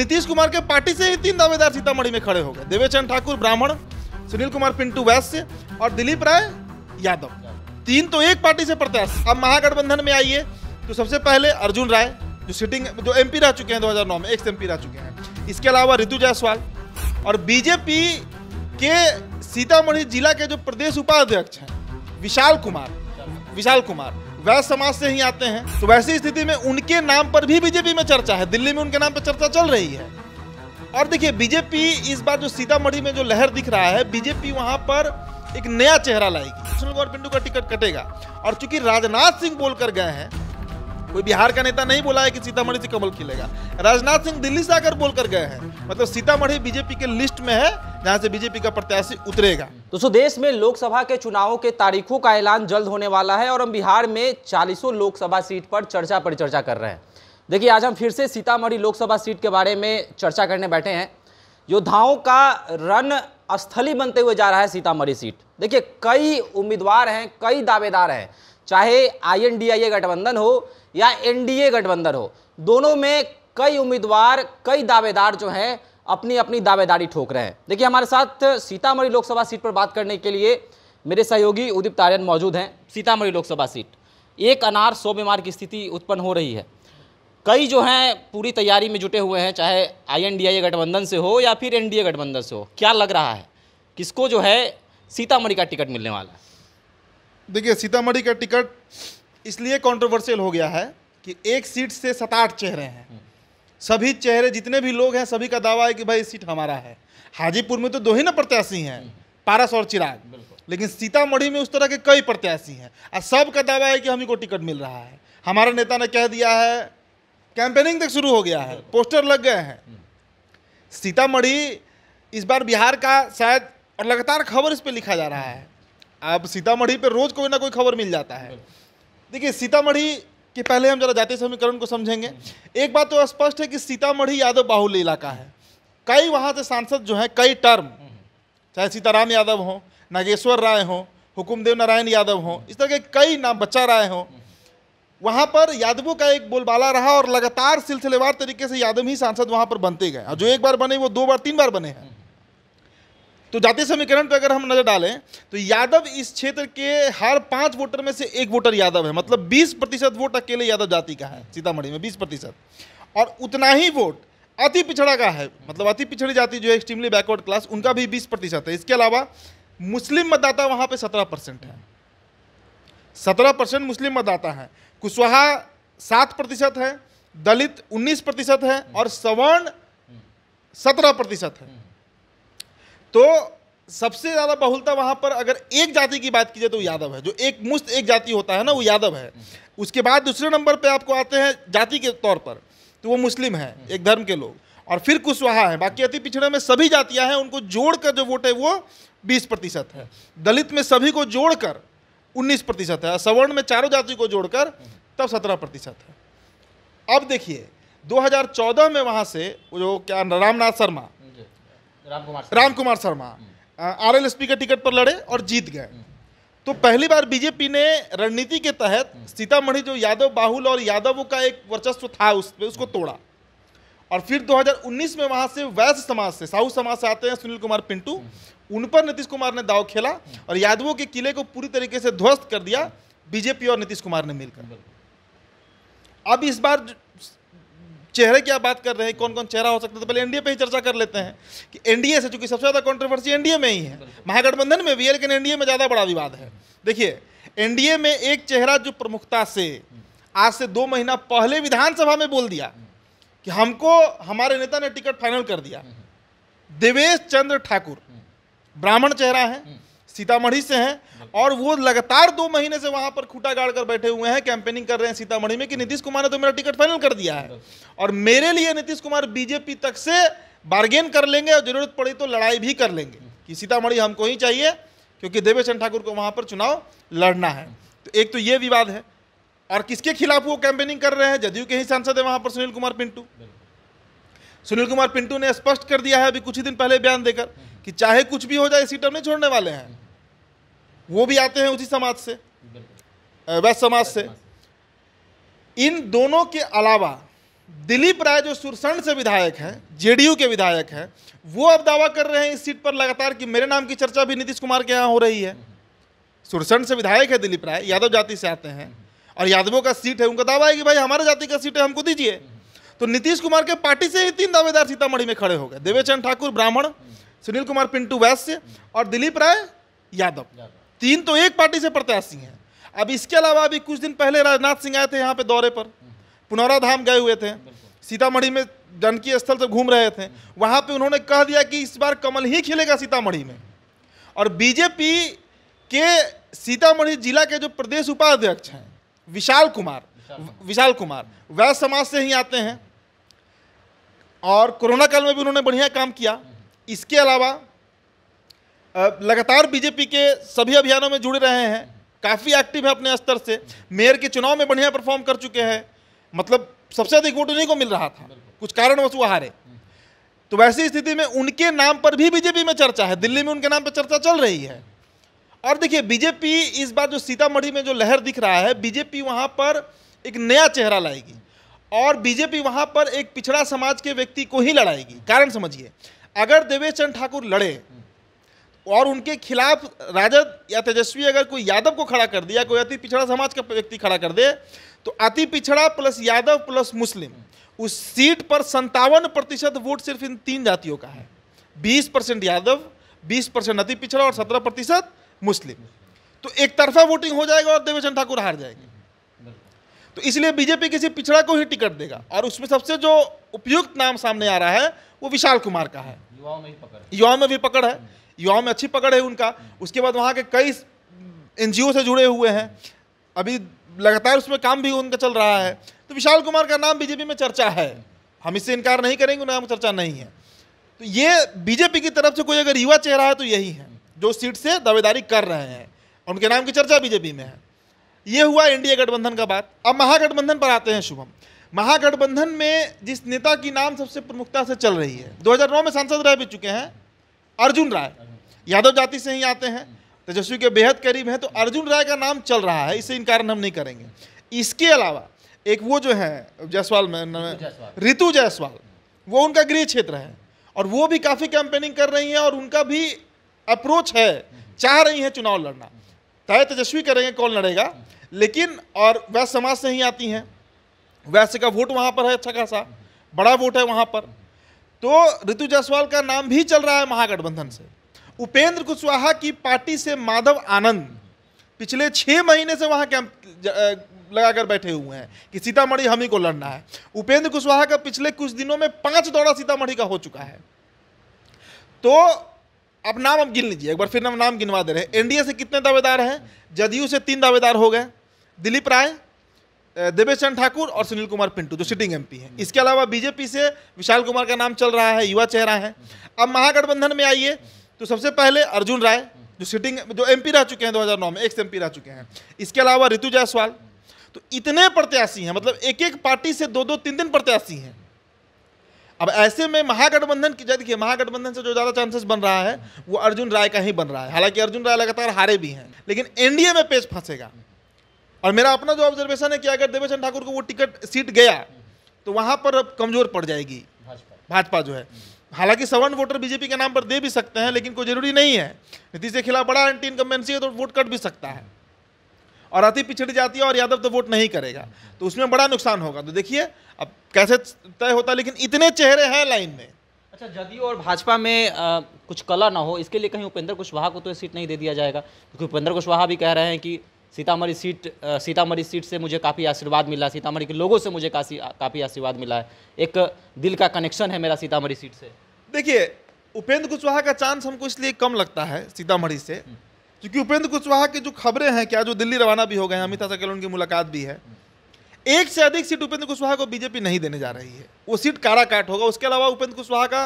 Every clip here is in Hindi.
नीतीश कुमार के पार्टी से ही तीन दावेदार सीतामढ़ी में खड़े हो गए देवेचंद ठाकुर ब्राह्मण सुनील कुमार पिंटू वैश्य और दिलीप राय यादव तीन तो एक पार्टी से प्रत्याशी अब महागठबंधन में आइए तो सबसे पहले अर्जुन राय जो सिटिंग जो एमपी रह चुके हैं 2009 में एक्स एमपी रह चुके हैं इसके अलावा ऋतु जायसवाल और बीजेपी के सीतामढ़ी जिला के जो प्रदेश उपाध्यक्ष हैं विशाल कुमार विशाल कुमार वैश्य समाज से ही आते हैं तो वैसी स्थिति में उनके नाम पर भी बीजेपी में चर्चा है दिल्ली में उनके नाम पर चर्चा चल रही है और देखिए बीजेपी इस बार जो सीतामढ़ी में जो लहर दिख रहा है बीजेपी वहां पर एक नया चेहरा लाएगी कृष्ण गौर का टिकट कटेगा और चूंकि राजनाथ सिंह बोलकर गए हैं कोई बिहार का नेता नहीं बोला है कि सीतामढ़ी से कमल खिलेगा राजनाथ सिंह दिल्ली से आकर बोलकर गए हैं मतलब सीतामढ़ी बीजेपी के लिस्ट में है जहाँ से बीजेपी का प्रत्याशी उतरेगा दोस्तों तो देश में लोकसभा के चुनावों के तारीखों का ऐलान जल्द होने वाला है और हम बिहार में चालीसों लोकसभा सीट पर चर्चा परिचर्चा कर रहे हैं देखिए आज हम फिर से सीतामढ़ी लोकसभा सीट के बारे में चर्चा करने बैठे हैं योद्धाओं का रण स्थली बनते हुए जा रहा है सीतामढ़ी सीट देखिए कई उम्मीदवार हैं कई दावेदार हैं चाहे आईएनडीआईए गठबंधन हो या एनडीए गठबंधन हो दोनों में कई उम्मीदवार कई दावेदार जो हैं अपनी अपनी दावेदारी ठोक रहे हैं देखिए हमारे साथ सीतामढ़ी लोकसभा सीट पर बात करने के लिए मेरे सहयोगी उदित आर्यन मौजूद हैं सीतामढ़ी लोकसभा सीट एक अनार सौ बीमार की स्थिति उत्पन्न हो रही है कई जो हैं पूरी तैयारी में जुटे हुए हैं चाहे आईएनडीए गठबंधन से हो या फिर एनडीए गठबंधन से हो क्या लग रहा है किसको जो है सीतामढ़ी का टिकट मिलने वाला है देखिए सीतामढ़ी का टिकट इसलिए कंट्रोवर्शियल हो गया है कि एक सीट से सत आठ चेहरे हैं सभी चेहरे जितने भी लोग हैं सभी का दावा है कि भाई सीट हमारा है हाजीपुर में तो दो ही ना प्रत्याशी हैं पारस और चिराग लेकिन सीतामढ़ी में उस तरह के कई प्रत्याशी हैं और सब का दावा है कि हम को टिकट मिल रहा है हमारा नेता ने कह दिया है कैंपेनिंग तक शुरू हो गया है पोस्टर लग गए हैं हम्म। सीतामढ़ी इस बार बिहार का शायद और लगातार खबर इस पर लिखा जा रहा है हम्म। अब सीतामढ़ी पर रोज़ कोई ना कोई खबर मिल जाता है देखिए सीतामढ़ी कि पहले हम जरा जाति समीकरण को समझेंगे एक बात तो स्पष्ट है कि सीतामढ़ी यादव बाहुल्य इलाका है कई वहाँ से सांसद जो हैं कई टर्म चाहे सीताराम यादव हों नागेश्वर राय हों हुकुमदेव नारायण यादव हों इस तरह के कई नाम बच्चा राय हों वहाँ पर यादवों का एक बोलबाला रहा और लगातार सिलसिलेवार तरीके से यादव ही सांसद वहाँ पर बनते गए और जो एक बार बने वो दो बार तीन बार बने हैं तो जाते समय करण पर अगर हम नज़र डालें तो यादव इस क्षेत्र के हर पाँच वोटर में से एक वोटर यादव है मतलब बीस प्रतिशत वोट अकेले यादव जाति का है सीतामढ़ी में बीस प्रतिशत और उतना ही वोट अति पिछड़ा का है मतलब अति पिछड़ी जाति जो है एक्सट्रीमली बैकवर्ड क्लास उनका भी बीस प्रतिशत है इसके अलावा मुस्लिम मतदाता वहाँ पर सत्रह परसेंट है सत्रह परसेंट मुस्लिम मतदाता है कुशवाहा सात प्रतिशत है दलित उन्नीस प्रतिशत है और सवर्ण सत्रह प्रतिशत है तो सबसे ज़्यादा बहुलता वहाँ पर अगर एक जाति की बात की जाए तो यादव है जो एक मुश्त एक जाति होता है ना वो यादव है उसके बाद दूसरे नंबर पे आपको आते हैं जाति के तौर पर तो वो मुस्लिम है एक धर्म के लोग और फिर कुशवाहा है बाकी अति पिछड़े में सभी जातियाँ हैं उनको जोड़कर जो वोट है वो बीस प्रतिशत है दलित में सभी को जोड़कर उन्नीस प्रतिशत है सवर्ण में चारों जाति को जोड़कर तब सत्रह प्रतिशत है अब देखिए 2014 में वहाँ से जो क्या रामनाथ शर्मा राम कुमार शर्मा आर एल का टिकट पर लड़े और जीत गए हम्म। तो पहली बार बीजेपी ने रणनीति के तहत हम्म। सीतामढ़ी जो यादव बाहुल और यादवों का एक वर्चस्व था उस पर उसको हम्म। तोड़ा और फिर 2019 में वहां से वैश्य समाज से साहू समाज से आते हैं सुनील कुमार पिंटू उन पर नीतीश कुमार ने दाव खेला और यादवों के किले को पूरी तरीके से ध्वस्त कर दिया बीजेपी और नीतीश कुमार ने मिलकर अब इस बार चेहरे की आप बात कर रहे हैं कौन कौन चेहरा हो सकता है तो पहले एनडीए पे ही चर्चा कर लेते हैं कि एनडीए से चूंकि सबसे ज़्यादा कॉन्ट्रोवर्सी एनडीए में ही है महागठबंधन में भी है लेकिन एनडीए में ज़्यादा बड़ा विवाद है देखिए एनडीए में एक चेहरा जो प्रमुखता से आज से दो महीना पहले विधानसभा में बोल दिया कि हमको हमारे नेता ने टिकट फाइनल कर दिया देवेश चंद्र ठाकुर ब्राह्मण चेहरा है सीतामढ़ी से हैं और वो लगातार दो महीने से वहाँ पर खूटा गाड़ कर बैठे हुए हैं कैंपेनिंग कर रहे हैं सीतामढ़ी में कि नीतीश कुमार ने तो मेरा टिकट फाइनल कर दिया है और मेरे लिए नीतीश कुमार बीजेपी तक से बार्गेन कर लेंगे और जरूरत पड़ी तो लड़ाई भी कर लेंगे कि सीतामढ़ी हमको ही चाहिए क्योंकि देवेश ठाकुर को वहाँ पर चुनाव लड़ना है तो एक तो ये विवाद है और किसके खिलाफ वो कैंपेनिंग कर रहे हैं जदयू के ही सांसद है वहाँ पर सुनील कुमार पिंटू सुनील कुमार पिंटू ने स्पष्ट कर दिया है अभी कुछ ही दिन पहले बयान देकर कि चाहे कुछ भी हो जाए सीट हम नहीं छोड़ने वाले हैं वो भी आते हैं उसी समाज से वैश्य समाज से इन दोनों के अलावा दिलीप राय जो सुरसंड से विधायक हैं जेडीयू के विधायक हैं वो अब दावा कर रहे हैं इस सीट पर लगातार कि मेरे नाम की चर्चा भी नीतीश कुमार के यहाँ हो रही है सुरसंड से विधायक है दिलीप राय यादव जाति से आते हैं और यादवों का सीट है उनका दावा है कि भाई हमारे जाति का सीट है हमको दीजिए तो नीतीश कुमार के पार्टी से ही तीन दावेदार सीतामढ़ी में खड़े हो गए देवेचंद ठाकुर ब्राह्मण सुनील कुमार पिंटू वैश्य और दिलीप राय यादव तीन तो एक पार्टी से प्रत्याशी हैं अब इसके अलावा अभी कुछ दिन पहले राजनाथ सिंह आए थे यहाँ पे दौरे पर पुनौराधाम गए हुए थे सीतामढ़ी में जानकी स्थल से घूम रहे थे वहाँ पे उन्होंने कह दिया कि इस बार कमल ही खिलेगा सीतामढ़ी में और बीजेपी के सीतामढ़ी जिला के जो प्रदेश उपाध्यक्ष हैं विशाल कुमार विशाल कुमार वह समाज से ही आते हैं और कोरोना काल में भी उन्होंने बढ़िया काम किया इसके अलावा लगातार बीजेपी के सभी अभियानों में जुड़े रहे हैं काफ़ी एक्टिव है अपने स्तर से मेयर के चुनाव में बढ़िया परफॉर्म कर चुके हैं मतलब सबसे अधिक वोट उन्हीं को मिल रहा था कुछ कारणवश वो हारे तो वैसी स्थिति में उनके नाम पर भी बीजेपी में चर्चा है दिल्ली में उनके नाम पर चर्चा चल रही है और देखिए बीजेपी इस बार जो सीतामढ़ी में जो लहर दिख रहा है बीजेपी वहाँ पर एक नया चेहरा लाएगी और बीजेपी वहाँ पर एक पिछड़ा समाज के व्यक्ति को ही लड़ाएगी कारण समझिए अगर देवेश चंद ठाकुर लड़े और उनके खिलाफ राजद या तेजस्वी अगर कोई यादव को खड़ा कर दिया कोई अति पिछड़ा समाज का व्यक्ति खड़ा कर दे तो अति पिछड़ा प्लस यादव प्लस मुस्लिम उस सीट पर संतावन प्रतिशत वोट सिर्फ इन तीन जातियों का है बीस परसेंट यादव बीस परसेंट अति पिछड़ा और सत्रह प्रतिशत मुस्लिम तो एक तरफा वोटिंग हो जाएगा और देवेचंद ठाकुर हार जाएंगे तो इसलिए बीजेपी किसी पिछड़ा को ही टिकट देगा और उसमें सबसे जो उपयुक्त नाम सामने आ रहा है वो विशाल कुमार का है युवाओं में पकड़ युवाओं में भी पकड़ है युवाओं में अच्छी पकड़ है उनका उसके बाद वहाँ के कई एन से जुड़े हुए हैं अभी लगातार उसमें काम भी उनका चल रहा है तो विशाल कुमार का नाम बीजेपी में चर्चा है हम इससे इनकार नहीं करेंगे नाम चर्चा नहीं है तो ये बीजेपी की तरफ से कोई अगर युवा चेहरा है तो यही है जो सीट से दावेदारी कर रहे हैं उनके नाम की चर्चा बीजेपी में है ये हुआ इंडिया गठबंधन का बात अब महागठबंधन पर आते हैं शुभम महागठबंधन में जिस नेता की नाम सबसे प्रमुखता से चल रही है 2009 में सांसद रह भी चुके हैं अर्जुन राय यादव जाति से ही आते हैं तेजस्वी के बेहद करीब हैं तो अर्जुन राय का नाम चल रहा है इन इनकार हम नहीं करेंगे इसके अलावा एक वो जो है जायसवाल में ऋतु जायसवाल वो उनका गृह क्षेत्र है और वो भी काफ़ी कैंपेनिंग कर रही हैं और उनका भी अप्रोच है चाह रही हैं चुनाव लड़ना तय तेजस्वी करेंगे कौन लड़ेगा लेकिन और वैश्य समाज से ही आती हैं वैश्य का वोट वहाँ पर है अच्छा खासा बड़ा वोट है वहाँ पर तो ऋतु जायसवाल का नाम भी चल रहा है महागठबंधन से उपेंद्र कुशवाहा की पार्टी से माधव आनंद पिछले छह महीने से वहां कैंप लगाकर बैठे हुए हैं कि सीतामढ़ी हम ही को लड़ना है उपेंद्र कुशवाहा का पिछले कुछ दिनों में पांच दौरा सीतामढ़ी का हो चुका है तो अब नाम अब गिन लीजिए एक बार फिर हम नाम गिनवा दे रहे हैं एनडीए से कितने दावेदार हैं जदयू से तीन दावेदार हो गए दिलीप राय देवेश चंद ठाकुर और सुनील कुमार पिंटू जो सिटिंग एमपी हैं इसके अलावा बीजेपी से विशाल कुमार का नाम चल रहा है युवा चेहरा है अब महागठबंधन में आइए तो सबसे पहले अर्जुन राय जो सिटिंग जो एमपी रह चुके हैं 2009 में एक्स एमपी रह चुके हैं इसके अलावा ऋतु जायसवाल तो इतने प्रत्याशी हैं मतलब एक एक पार्टी से दो दो तीन तीन प्रत्याशी हैं अब ऐसे में महागठबंधन की देखिए महागठबंधन से जो ज़्यादा चांसेस बन रहा है वो अर्जुन राय का ही बन रहा है हालांकि अर्जुन राय लगातार हारे भी हैं लेकिन एनडीए में पेज फंसेगा और मेरा अपना जो ऑब्जर्वेशन है कि अगर देवेश ठाकुर को वो टिकट सीट गया तो वहाँ पर अब कमज़ोर पड़ जाएगी भाजपा जो है हालांकि सवर्ण वोटर बीजेपी के नाम पर दे भी सकते हैं लेकिन कोई जरूरी नहीं है नीतीश के खिलाफ बड़ा एंटी इनकम्बेंसी है तो वोट कट भी सकता है और अति पिछड़ी जाती है और यादव तो वोट नहीं करेगा तो उसमें बड़ा नुकसान होगा तो देखिए अब कैसे तय होता है लेकिन इतने चेहरे हैं लाइन में अच्छा जदयू और भाजपा में आ, कुछ कला ना हो इसके लिए कहीं उपेंद्र कुशवाहा को तो सीट नहीं दे दिया जाएगा क्योंकि उपेंद्र कुशवाहा भी कह रहे हैं कि सीतामढ़ी सीट सीतामढ़ी सीट से मुझे काफ़ी आशीर्वाद मिला सीतामढ़ी के लोगों से मुझे काफ़ी काफ़ी आशीर्वाद मिला है एक दिल का कनेक्शन है मेरा सीतामढ़ी सीट से देखिए उपेंद्र कुशवाहा का चांस हमको इसलिए कम लगता है सीतामढ़ी से हम्म। क्योंकि उपेंद्र कुशवाहा की जो खबरें हैं क्या जो दिल्ली रवाना भी हो गए हैं अमिता सकेल उनकी मुलाकात भी है एक से अधिक सीट उपेंद्र कुशवाहा को बीजेपी नहीं देने जा रही है वो सीट काराकाट होगा उसके अलावा उपेंद्र कुशवाहा का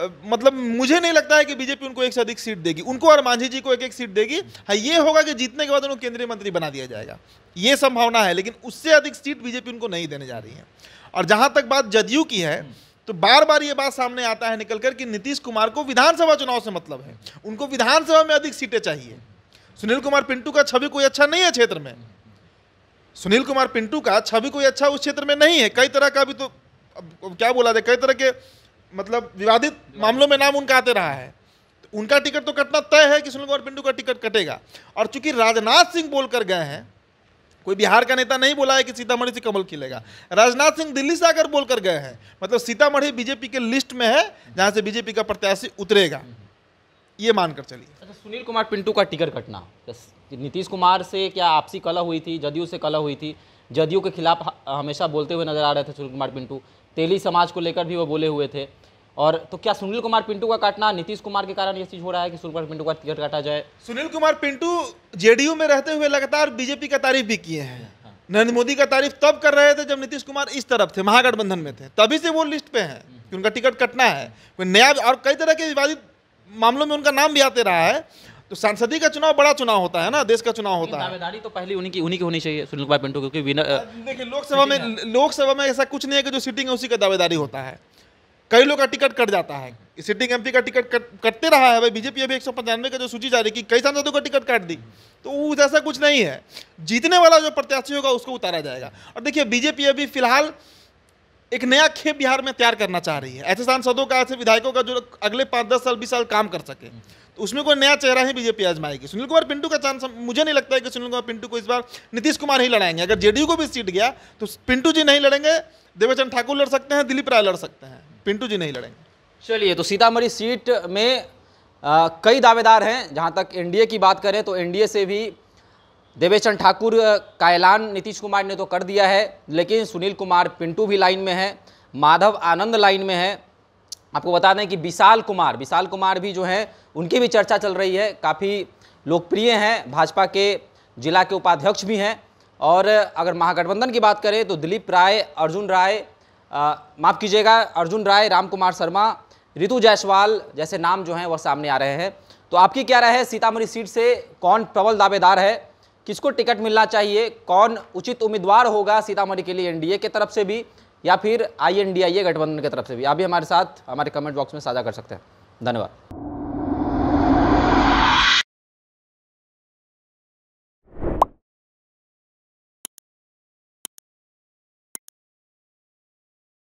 मतलब मुझे नहीं लगता है कि बीजेपी उनको एक से अधिक सीट देगी उनको और मांझी जी को एक एक सीट देगी हाँ ये होगा कि जीतने के बाद उनको केंद्रीय मंत्री बना दिया जाएगा ये संभावना है लेकिन उससे अधिक सीट बीजेपी उनको नहीं देने जा रही है और जहां तक बात जदयू की है तो बार बार ये बात सामने आता है निकलकर कि नीतीश कुमार को विधानसभा चुनाव से मतलब है उनको विधानसभा में अधिक सीटें चाहिए सुनील कुमार पिंटू का छवि कोई अच्छा नहीं है क्षेत्र में सुनील कुमार पिंटू का छवि कोई अच्छा उस क्षेत्र में नहीं है कई तरह का भी तो अब, क्या बोला जाए कई तरह के मतलब विवादित मामलों में नाम उनका आते रहा है उनका टिकट तो कटना तय है कि सुनील कुमार पिंटू का टिकट कटेगा और चूंकि राजनाथ सिंह बोलकर गए हैं कोई बिहार का नेता नहीं बोला है कि सीतामढ़ी से कमल खिलेगा राजनाथ सिंह दिल्ली से आकर बोलकर गए हैं मतलब सीतामढ़ी बीजेपी के लिस्ट में है जहां से बीजेपी का प्रत्याशी उतरेगा ये मानकर चलिए अच्छा सुनील कुमार पिंटू का टिकट कटना नीतीश कुमार से क्या आपसी कला हुई थी जदयू से कला हुई थी जदयू के खिलाफ हमेशा बोलते हुए नजर आ रहे थे सुनील कुमार पिंटू तेली समाज को लेकर भी वो बोले हुए थे और तो क्या सुनील कुमार पिंटू का काटना नीतीश कुमार के कारण ये चीज हो रहा है कि सुनील कुमार पिंटू का टिकट काटा जाए सुनील कुमार पिंटू जेडीयू में रहते हुए लगातार बीजेपी का तारीफ भी किए हैं हाँ। नरेंद्र मोदी का तारीफ तब कर रहे थे जब नीतीश कुमार इस तरफ थे महागठबंधन में थे तभी से वो लिस्ट पे हैं कि उनका टिकट कटना है कोई नया और कई तरह के विवादित मामलों में उनका नाम भी आते रहा है तो सांसदी का चुनाव बड़ा चुनाव होता है ना देश का चुनाव होता है दावेदारी तो पहले उन्हीं की उन्हीं की होनी चाहिए सुनील कुमार पिंटू क्योंकि विनर देखिए लोकसभा में लोकसभा में ऐसा कुछ नहीं है कि जो सिटिंग है उसी का दावेदारी होता है कई लोग का टिकट कट जाता है सिटिंग एमपी का टिकट कट, कटते रहा है भाई बीजेपी अभी एक सौ पंचानवे का जो सूची जारी की कई सांसदों का टिकट काट दी तो ऐसा कुछ नहीं है जीतने वाला जो प्रत्याशी होगा उसको उतारा जाएगा और देखिए बीजेपी अभी फिलहाल एक नया खेप बिहार में तैयार करना चाह रही है ऐसे सांसदों का ऐसे विधायकों का जो अगले पाँच दस साल बीस साल काम कर सके तो उसमें कोई नया चेहरा ही बीजेपी आजमाएगी सुनील कुमार पिंटू का चांस मुझे नहीं लगता है कि सुनील कुमार पिंटू को इस बार नीतीश कुमार ही लड़ाएंगे अगर जेडीयू को भी सीट गया तो पिंटू जी नहीं लड़ेंगे देवेचंद ठाकुर लड़ सकते हैं दिलीप राय लड़ सकते हैं पिंटू जी नहीं लड़ेंगे चलिए तो सीतामढ़ी सीट में कई दावेदार हैं जहाँ तक एन की बात करें तो एनडीए से भी देवेशन ठाकुर का ऐलान नीतीश कुमार ने तो कर दिया है लेकिन सुनील कुमार पिंटू भी लाइन में है माधव आनंद लाइन में है आपको बता दें कि विशाल कुमार विशाल कुमार भी जो हैं उनकी भी चर्चा चल रही है काफ़ी लोकप्रिय हैं भाजपा के जिला के उपाध्यक्ष भी हैं और अगर महागठबंधन की बात करें तो दिलीप राय अर्जुन राय माफ़ कीजिएगा अर्जुन राय राम कुमार शर्मा ऋतु जायसवाल जैसे नाम जो हैं वह सामने आ रहे हैं तो आपकी क्या राय है सीतामढ़ी सीट से कौन प्रबल दावेदार है किसको टिकट मिलना चाहिए कौन उचित उम्मीदवार होगा सीतामढ़ी के लिए एनडीए के तरफ से भी या फिर आई एन गठबंधन की तरफ से भी आप भी हमारे साथ हमारे कमेंट बॉक्स में साझा कर सकते हैं धन्यवाद